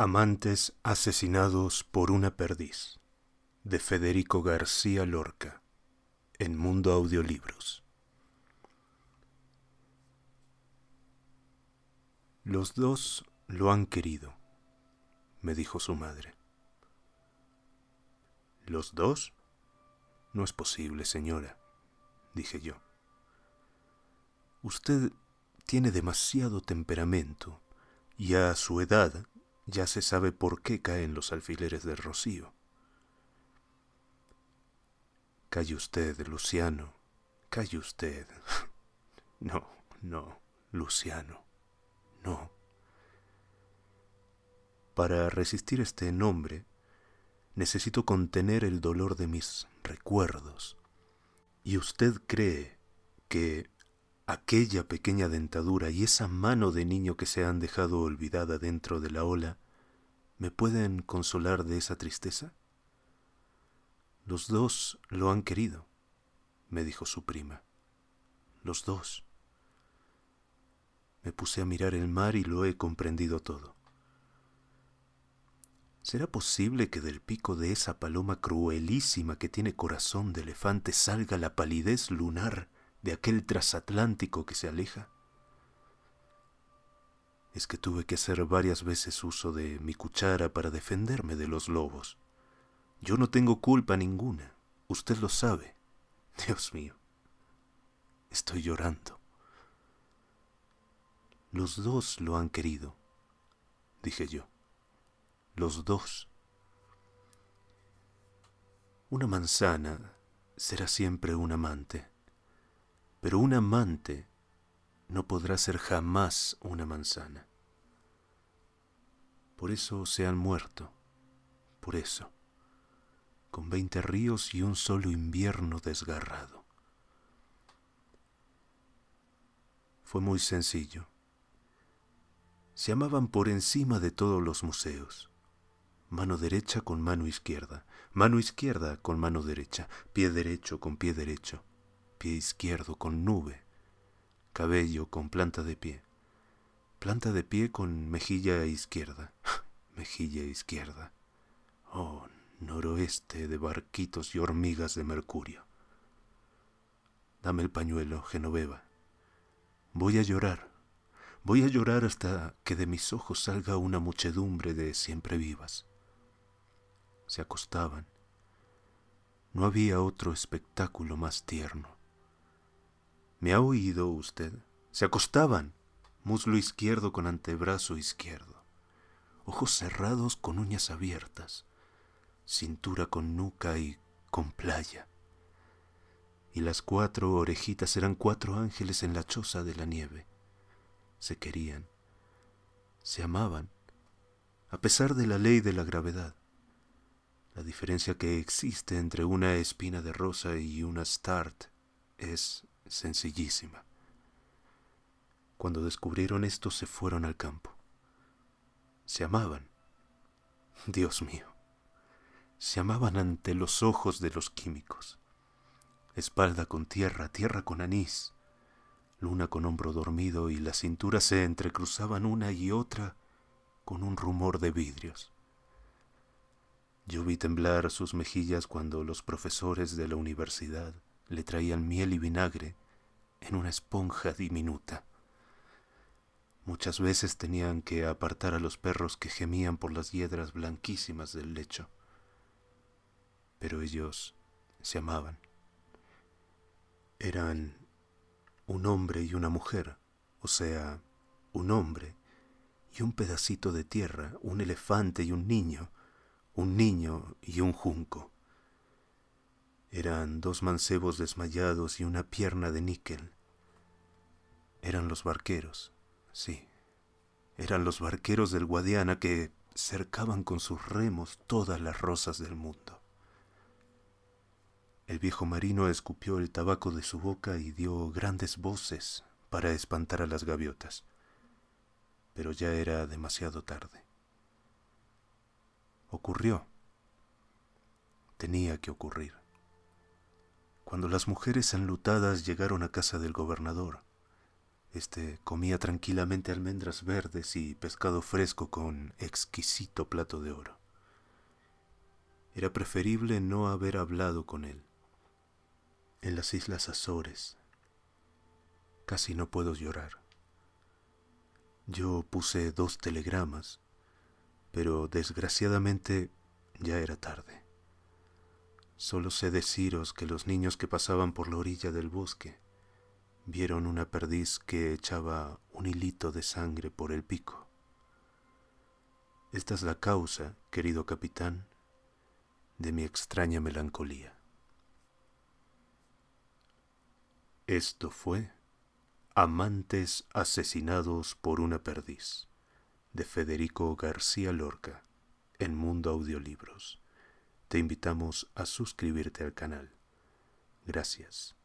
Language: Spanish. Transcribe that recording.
Amantes asesinados por una perdiz de Federico García Lorca en Mundo Audiolibros. Los dos lo han querido, me dijo su madre. ¿Los dos? No es posible, señora, dije yo. Usted tiene demasiado temperamento y a su edad ya se sabe por qué caen los alfileres del rocío. Calle usted, Luciano. Calle usted. No, no, Luciano. No. Para resistir este nombre, necesito contener el dolor de mis recuerdos. Y usted cree que Aquella pequeña dentadura y esa mano de niño que se han dejado olvidada dentro de la ola, ¿me pueden consolar de esa tristeza? Los dos lo han querido, me dijo su prima. Los dos. Me puse a mirar el mar y lo he comprendido todo. ¿Será posible que del pico de esa paloma cruelísima que tiene corazón de elefante salga la palidez lunar de aquel trasatlántico que se aleja, es que tuve que hacer varias veces uso de mi cuchara para defenderme de los lobos. Yo no tengo culpa ninguna, usted lo sabe. Dios mío, estoy llorando. Los dos lo han querido, dije yo. Los dos. Una manzana será siempre un amante pero un amante no podrá ser jamás una manzana. Por eso se han muerto, por eso, con veinte ríos y un solo invierno desgarrado. Fue muy sencillo. Se amaban por encima de todos los museos mano derecha con mano izquierda, mano izquierda con mano derecha, pie derecho con pie derecho, pie izquierdo con nube, cabello con planta de pie, planta de pie con mejilla izquierda, mejilla izquierda. Oh, noroeste de barquitos y hormigas de mercurio. Dame el pañuelo, Genoveva. Voy a llorar. Voy a llorar hasta que de mis ojos salga una muchedumbre de siempre vivas. Se acostaban. No había otro espectáculo más tierno. ¿Me ha oído usted? Se acostaban, muslo izquierdo con antebrazo izquierdo, ojos cerrados con uñas abiertas, cintura con nuca y con playa. Y las cuatro orejitas eran cuatro ángeles en la choza de la nieve. Se querían, se amaban, a pesar de la ley de la gravedad, la diferencia que existe entre una espina de rosa y una start es sencillísima. Cuando descubrieron esto se fueron al campo. Se amaban. Dios mío. Se amaban ante los ojos de los químicos. Espalda con tierra, tierra con anís, luna con hombro dormido y las cinturas se entrecruzaban una y otra con un rumor de vidrios. Yo vi temblar sus mejillas cuando los profesores de la universidad le traían miel y vinagre en una esponja diminuta. Muchas veces tenían que apartar a los perros que gemían por las hiedras blanquísimas del lecho, pero ellos se amaban. Eran un hombre y una mujer, o sea, un hombre y un pedacito de tierra, un elefante y un niño, un niño y un junco. Eran dos mancebos desmayados y una pierna de níquel. Eran los barqueros, sí, eran los barqueros del Guadiana que cercaban con sus remos todas las rosas del mundo. El viejo marino escupió el tabaco de su boca y dio grandes voces para espantar a las gaviotas, pero ya era demasiado tarde. Ocurrió. Tenía que ocurrir. Cuando las mujeres enlutadas llegaron a casa del gobernador, este comía tranquilamente almendras verdes y pescado fresco con exquisito plato de oro. Era preferible no haber hablado con él. En las Islas Azores. Casi no puedo llorar. Yo puse dos telegramas, pero desgraciadamente ya era tarde. Solo sé deciros que los niños que pasaban por la orilla del bosque vieron una perdiz que echaba un hilito de sangre por el pico. Esta es la causa, querido capitán, de mi extraña melancolía. Esto fue Amantes asesinados por una perdiz, de Federico García Lorca, en Mundo Audiolibros. Te invitamos a suscribirte al canal. Gracias.